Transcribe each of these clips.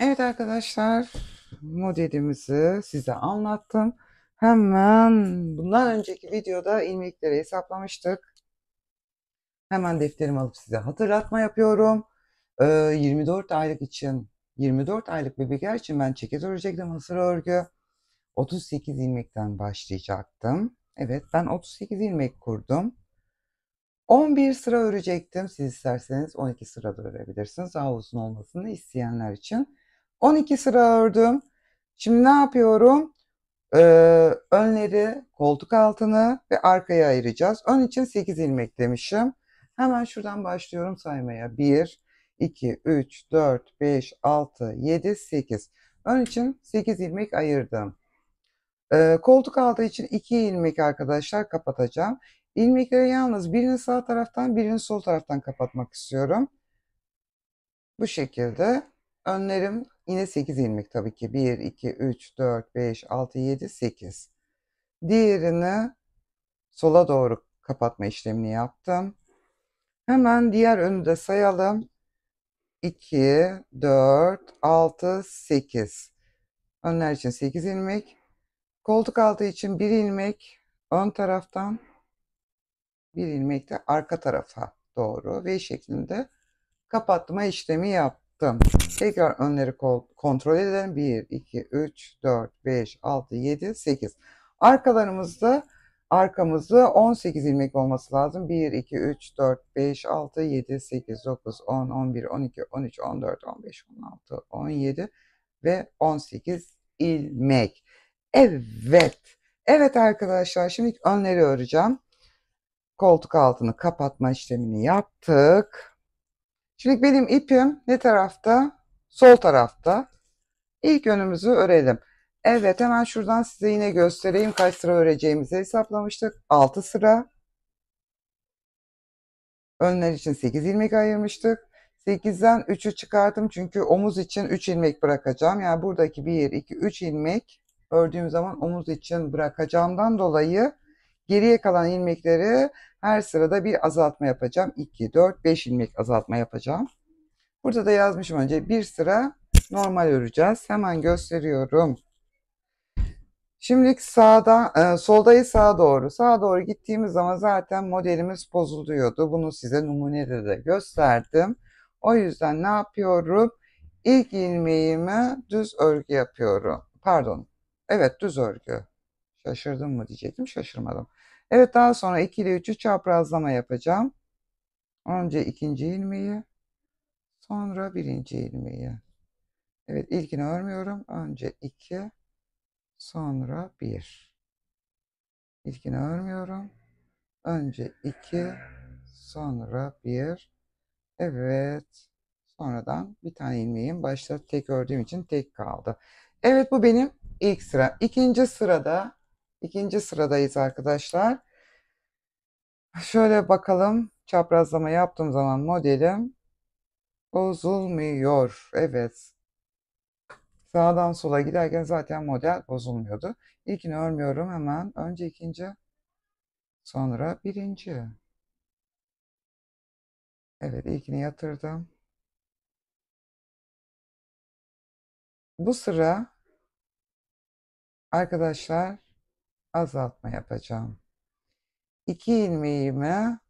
Evet arkadaşlar modelimizi size anlattım. Hemen bundan önceki videoda ilmekleri hesaplamıştık. Hemen defterimi alıp size hatırlatma yapıyorum. 24 ee, aylık için 24 aylık bebekler için ben çeket örecektim hasır örgü. 38 ilmekten başlayacaktım. Evet ben 38 ilmek kurdum. 11 sıra örecektim. Siz isterseniz 12 sırada örebilirsiniz. ağ uzun olmasını isteyenler için. 12 sıra ördüm. Şimdi ne yapıyorum? Ee, önleri, koltuk altını ve arkaya ayıracağız. Ön için 8 ilmek demişim. Hemen şuradan başlıyorum saymaya. 1, 2, 3, 4, 5, 6, 7, 8. Ön için 8 ilmek ayırdım. Ee, koltuk altı için 2 ilmek arkadaşlar kapatacağım. İlmekleri yalnız birini sağ taraftan birini sol taraftan kapatmak istiyorum. Bu şekilde önlerim Yine 8 ilmek tabii ki. 1, 2, 3, 4, 5, 6, 7, 8. Diğerini sola doğru kapatma işlemini yaptım. Hemen diğer önü de sayalım. 2, 4, 6, 8. Önler için 8 ilmek. Koltuk altı için 1 ilmek ön taraftan, 1 ilmek de arka tarafa doğru V şeklinde kapatma işlemi yaptım yaptım. Tekrar önleri kontrol edelim. 1, 2, 3, 4, 5, 6, 7, 8. Arkalarımızda arkamızda 18 ilmek olması lazım. 1, 2, 3, 4, 5, 6, 7, 8, 9, 10, 11, 12, 13, 14, 15, 16, 17 ve 18 ilmek. Evet. Evet arkadaşlar şimdi önleri öreceğim. Koltuk altını kapatma işlemini yaptık. Şimdi benim ipim ne tarafta? Sol tarafta. İlk önümüzü örelim. Evet hemen şuradan size yine göstereyim kaç sıra öreceğimizi hesaplamıştık. 6 sıra. Önler için 8 ilmek ayırmıştık. 8'den 3'ü çıkardım çünkü omuz için 3 ilmek bırakacağım. Yani buradaki 1, 2, 3 ilmek ördüğüm zaman omuz için bırakacağımdan dolayı Geriye kalan ilmekleri her sırada bir azaltma yapacağım. 2, 4, 5 ilmek azaltma yapacağım. Burada da yazmışım önce bir sıra normal öreceğiz. Hemen gösteriyorum. Şimdi sağdan, e, soldayı sağa doğru. Sağa doğru gittiğimiz zaman zaten modelimiz bozuluyordu. Bunu size numunede de gösterdim. O yüzden ne yapıyorum? İlk ilmeğimi düz örgü yapıyorum. Pardon. Evet düz örgü. Şaşırdım mı diyecektim. Şaşırmadım. Evet daha sonra 2 ile 3'ü çaprazlama yapacağım. Önce ikinci ilmeği. Sonra birinci ilmeği. Evet ilkini örmüyorum. Önce 2. Sonra 1. İlkini örmüyorum. Önce 2. Sonra 1. Evet. Sonradan bir tane ilmeğim başta tek ördüğüm için tek kaldı. Evet bu benim ilk sıra. İkinci sırada ikinci sıradayız arkadaşlar. Şöyle bakalım. Çaprazlama yaptığım zaman modelim bozulmuyor. Evet. Sağdan sola giderken zaten model bozulmuyordu. İlkini örmüyorum hemen. Önce ikinci. Sonra birinci. Evet ilkini yatırdım. Bu sıra arkadaşlar azaltma yapacağım. 2 ilmeğimi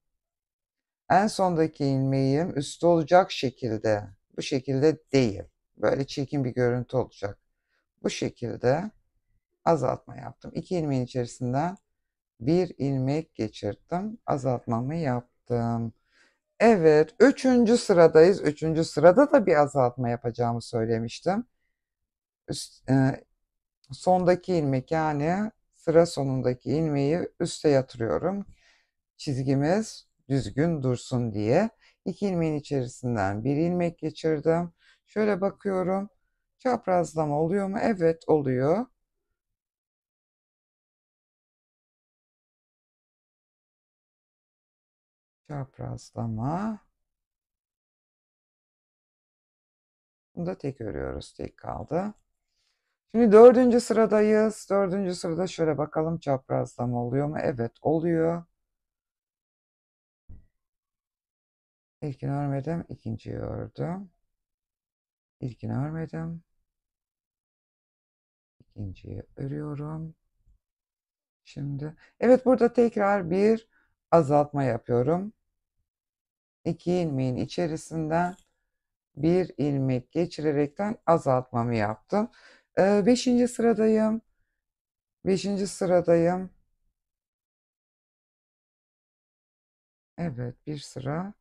en sondaki ilmeğim üstte olacak şekilde bu şekilde değil. Böyle çirkin bir görüntü olacak. Bu şekilde azaltma yaptım. 2 ilmeğin içerisinden bir ilmek geçirdim. Azaltmamı yaptım. Evet, üçüncü sıradayız. Üçüncü sırada da bir azaltma yapacağımı söylemiştim. Üst, e, sondaki ilmek yani sıra sonundaki ilmeği üste yatırıyorum. Çizgimiz düzgün dursun diye. İki ilmeğin içerisinden bir ilmek geçirdim. Şöyle bakıyorum. Çaprazlama oluyor mu? Evet oluyor. Çaprazlama. Bunu da tek örüyoruz. Tek kaldı. Şimdi dördüncü sıradayız. Dördüncü sırada şöyle bakalım çaprazlama oluyor mu? Evet oluyor. İlkini örmedim. ikinciyi ördüm. İlkini örmedim. İkinciyi örüyorum. Şimdi evet burada tekrar bir azaltma yapıyorum. İki ilmeğin içerisinden bir ilmek geçirerekten azaltmamı yaptım. Ee, beşinci sıradayım. Beşinci sıradayım. Evet bir sıra.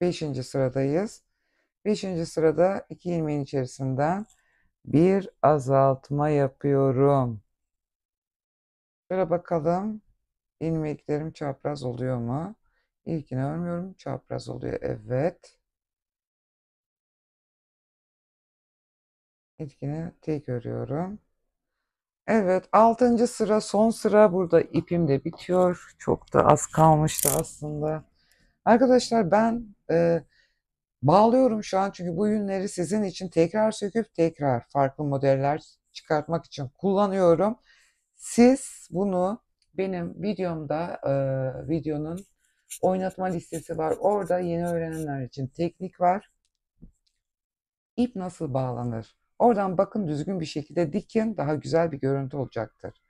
Beşinci sıradayız. Beşinci sırada iki ilmeğin içerisinden bir azaltma yapıyorum. Şöyle bakalım ilmeklerim çapraz oluyor mu? İlkini örmüyorum çapraz oluyor. Evet. ilgini tek örüyorum. Evet altıncı sıra son sıra burada ipim de bitiyor. Çok da az kalmıştı aslında. Arkadaşlar ben e, bağlıyorum şu an çünkü bu yünleri sizin için tekrar söküp tekrar farklı modeller çıkartmak için kullanıyorum. Siz bunu benim videomda e, videonun oynatma listesi var. Orada yeni öğrenenler için teknik var. İp nasıl bağlanır? Oradan bakın düzgün bir şekilde dikin daha güzel bir görüntü olacaktır.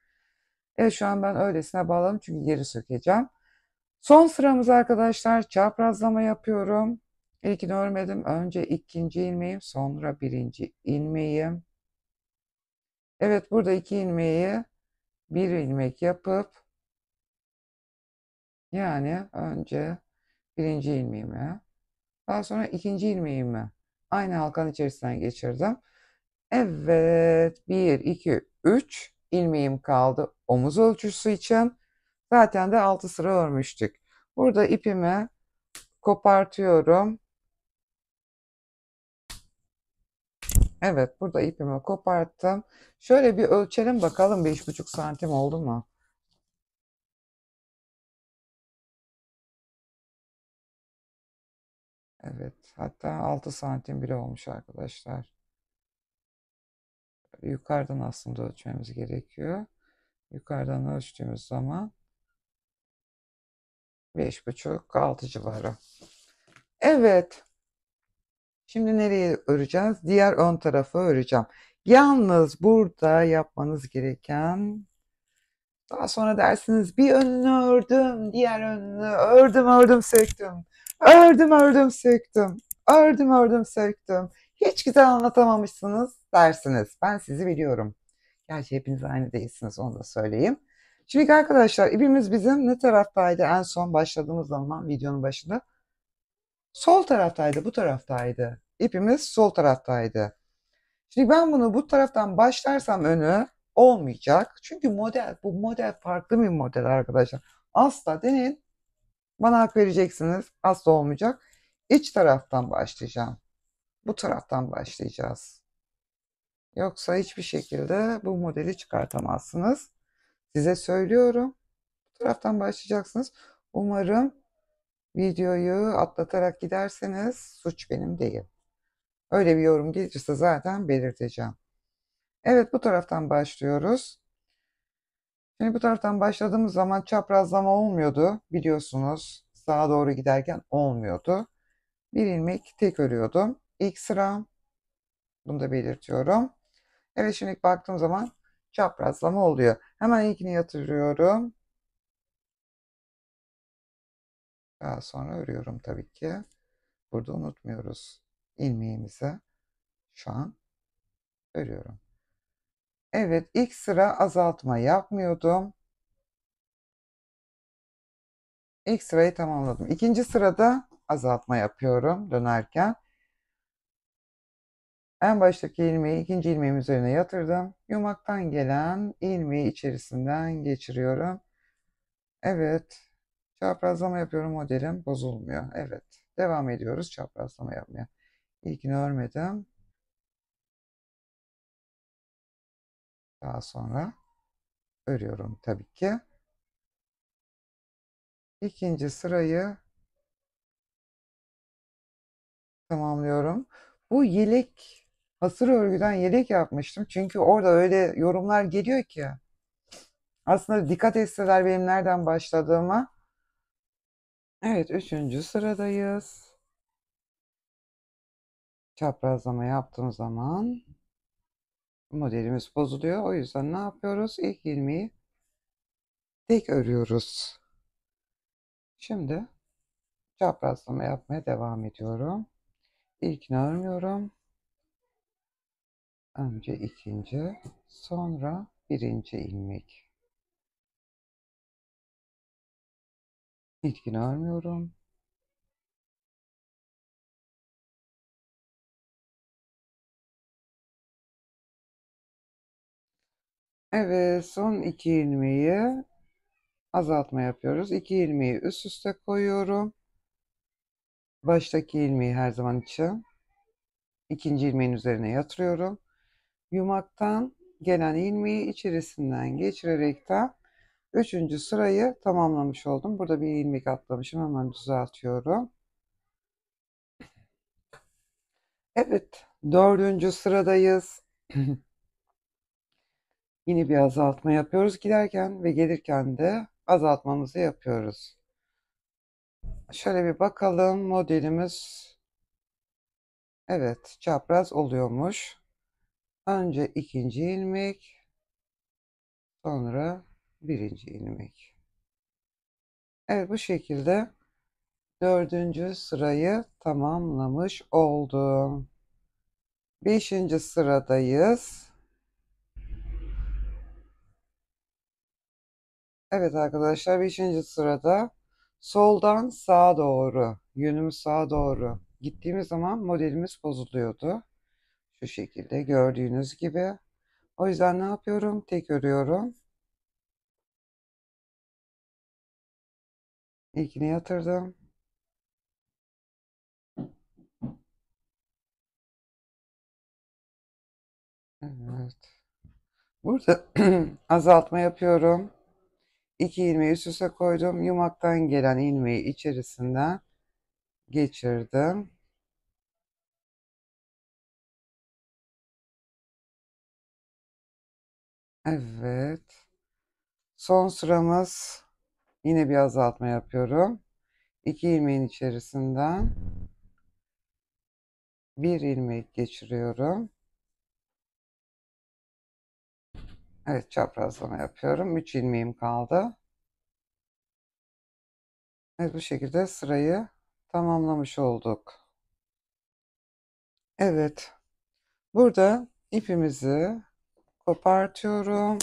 Evet şu an ben öylesine bağladım çünkü yeri sökeceğim. Son sıramız arkadaşlar çaprazlama yapıyorum. İlkini örmedim. Önce ikinci ilmeğim sonra birinci ilmeğim. Evet burada iki ilmeği bir ilmek yapıp yani önce birinci ilmeğimi daha sonra ikinci ilmeğimi aynı halkanın içerisinden geçirdim. Evet. 1, 2, 3 ilmeğim kaldı omuz ölçüsü için. Zaten de 6 sıra örmüştük. Burada ipimi kopartıyorum. Evet burada ipimi koparttım. Şöyle bir ölçelim bakalım 5,5 santim oldu mu? Evet hatta 6 santim bile olmuş arkadaşlar yukarıdan aslında ölçmemiz gerekiyor. Yukarıdan ölçtüğümüz zaman 5,5-6 civarı. Evet. Şimdi nereye öreceğiz? Diğer ön tarafı öreceğim. Yalnız burada yapmanız gereken daha sonra dersiniz bir önünü ördüm, diğer önünü ördüm, ördüm, söktüm. Ördüm, ördüm, söktüm. Ördüm, ördüm, söktüm hiç güzel anlatamamışsınız dersiniz. Ben sizi biliyorum. Gerçi hepiniz aynı değilsiniz onu da söyleyeyim. Çünkü arkadaşlar ipimiz bizim ne taraftaydı en son başladığımız zaman videonun başında? Sol taraftaydı, bu taraftaydı. İpimiz sol taraftaydı. Şimdi ben bunu bu taraftan başlarsam önü olmayacak. Çünkü model, bu model farklı bir model arkadaşlar. Asla denin Bana hak vereceksiniz. Asla olmayacak. İç taraftan başlayacağım. Bu taraftan başlayacağız. Yoksa hiçbir şekilde bu modeli çıkartamazsınız. Size söylüyorum. Bu taraftan başlayacaksınız. Umarım videoyu atlatarak giderseniz suç benim değil. Öyle bir yorum gelirse zaten belirteceğim. Evet bu taraftan başlıyoruz. Şimdi bu taraftan başladığımız zaman çaprazlama olmuyordu. Biliyorsunuz sağa doğru giderken olmuyordu. Bir ilmek tek örüyordum ilk sıra. Bunu da belirtiyorum. Evet şimdi baktığım zaman çaprazlama oluyor. Hemen ilkini yatırıyorum. Daha sonra örüyorum tabii ki. Burada unutmuyoruz ilmeğimizi. Şu an örüyorum. Evet ilk sıra azaltma yapmıyordum. İlk sırayı tamamladım. İkinci sırada azaltma yapıyorum dönerken. En baştaki ilmeği ikinci ilmeğim üzerine yatırdım. Yumaktan gelen ilmeği içerisinden geçiriyorum. Evet. Çaprazlama yapıyorum modelim bozulmuyor. Evet. Devam ediyoruz çaprazlama yapmaya. İlkini örmedim. Daha sonra örüyorum tabii ki. İkinci sırayı tamamlıyorum. Bu yelek hasır örgüden yelek yapmıştım. Çünkü orada öyle yorumlar geliyor ki. Aslında dikkat etseler benim nereden başladığıma. Evet, üçüncü sıradayız. Çaprazlama yaptığım zaman modelimiz bozuluyor. O yüzden ne yapıyoruz? İlk ilmeği tek örüyoruz. Şimdi çaprazlama yapmaya devam ediyorum. İlkini örmüyorum. Önce ikinci, sonra birinci ilmek. İlkini örmüyorum. Evet, son iki ilmeği azaltma yapıyoruz. İki ilmeği üst üste koyuyorum. Baştaki ilmeği her zaman için ikinci ilmeğin üzerine yatırıyorum yumaktan gelen ilmeği içerisinden geçirerek de üçüncü sırayı tamamlamış oldum. Burada bir ilmek atlamışım. Hemen düzeltiyorum. Evet. Dördüncü sıradayız. Yine bir azaltma yapıyoruz. Giderken ve gelirken de azaltmamızı yapıyoruz. Şöyle bir bakalım modelimiz. Evet, çapraz oluyormuş. Önce ikinci ilmek, sonra birinci ilmek. Evet bu şekilde dördüncü sırayı tamamlamış oldum. Beşinci sıradayız. Evet arkadaşlar beşinci sırada soldan sağa doğru, yönümüz sağa doğru gittiğimiz zaman modelimiz bozuluyordu. Şu şekilde gördüğünüz gibi. O yüzden ne yapıyorum? Tek örüyorum. İlkini yatırdım. Evet. Burada azaltma yapıyorum. 2 ilmeği üst üste koydum. Yumaktan gelen ilmeği içerisinden geçirdim. Evet. Son sıramız yine bir azaltma yapıyorum. 2 ilmeğin içerisinden bir ilmek geçiriyorum. Evet çaprazlama yapıyorum. 3 ilmeğim kaldı. Evet bu şekilde sırayı tamamlamış olduk. Evet. Burada ipimizi kopartıyorum.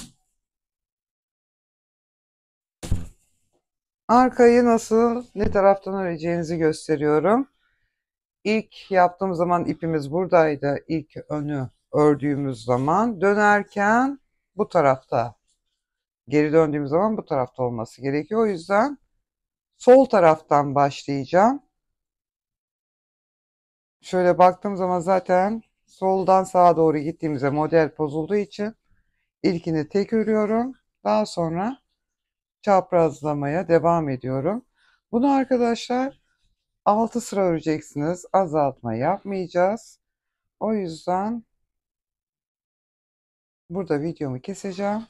Arkayı nasıl, ne taraftan öreceğinizi gösteriyorum. İlk yaptığım zaman ipimiz buradaydı. İlk önü ördüğümüz zaman dönerken bu tarafta. Geri döndüğümüz zaman bu tarafta olması gerekiyor. O yüzden sol taraftan başlayacağım. Şöyle baktığım zaman zaten soldan sağa doğru gittiğimizde model bozulduğu için ilkini tek örüyorum. Daha sonra çaprazlamaya devam ediyorum. Bunu arkadaşlar 6 sıra öreceksiniz. Azaltma yapmayacağız. O yüzden burada videomu keseceğim.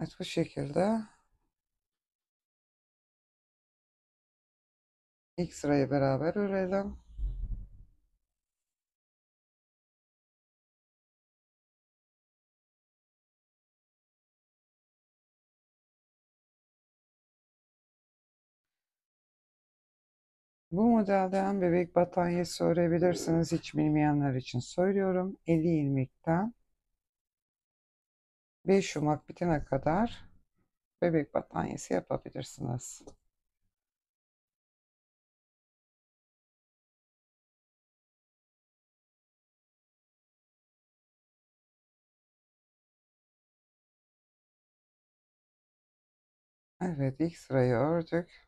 Evet bu şekilde İlk sırayı beraber örelim. Bu modelden bebek battaniyesi örebilirsiniz. Hiç bilmeyenler için söylüyorum. 50 ilmekten 5 yumak bitene kadar bebek battaniyesi yapabilirsiniz. Evet ilk sırayı ördük.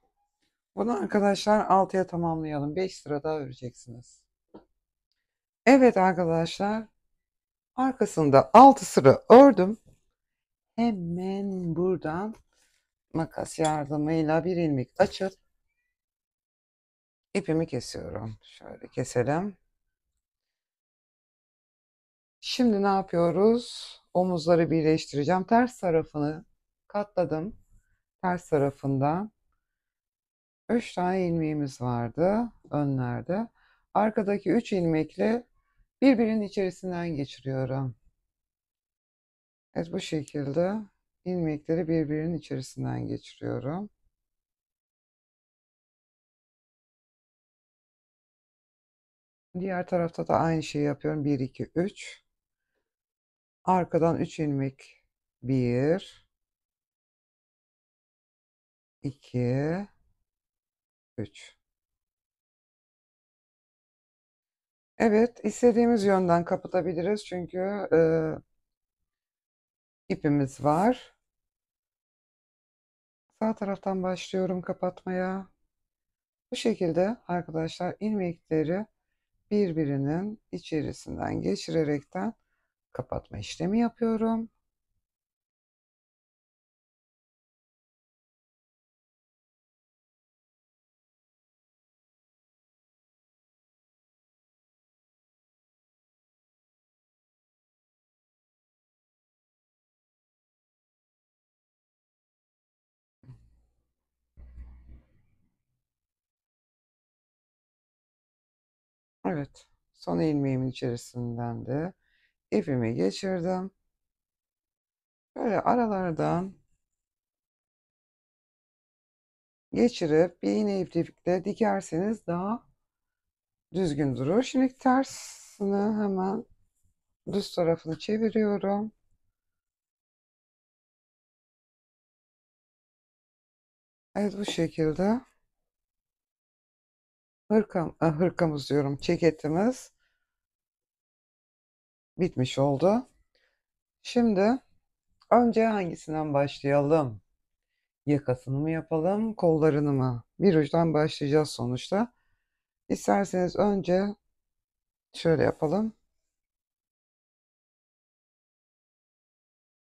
Bunu arkadaşlar 6'ya tamamlayalım. 5 sıra daha öreceksiniz. Evet arkadaşlar. Arkasında 6 sıra ördüm. Hemen buradan makas yardımıyla bir ilmek açıp ipimi kesiyorum. Şöyle keselim. Şimdi ne yapıyoruz? Omuzları birleştireceğim. Ters tarafını katladım ters tarafında 3 tane ilmeğimiz vardı önlerde. Arkadaki 3 ilmekle birbirinin içerisinden geçiriyorum. Evet bu şekilde ilmekleri birbirinin içerisinden geçiriyorum. Diğer tarafta da aynı şeyi yapıyorum. 1 2 3. Arkadan 3 ilmek 1 2 3 Evet, istediğimiz yönden kapatabiliriz çünkü e, ipimiz var. Sağ taraftan başlıyorum kapatmaya. Bu şekilde arkadaşlar ilmekleri birbirinin içerisinden geçirerekten kapatma işlemi yapıyorum. Evet. Son ilmeğimin içerisinden de ipimi geçirdim. Böyle aralardan geçirip bir iğne iplikle dikerseniz daha düzgün durur. Şimdi tersini hemen düz tarafını çeviriyorum. Evet bu şekilde. Hırkam, e, hırkamız diyorum ceketimiz bitmiş oldu. Şimdi önce hangisinden başlayalım? Yakasını mı yapalım, kollarını mı? Bir uçtan başlayacağız sonuçta. İsterseniz önce şöyle yapalım.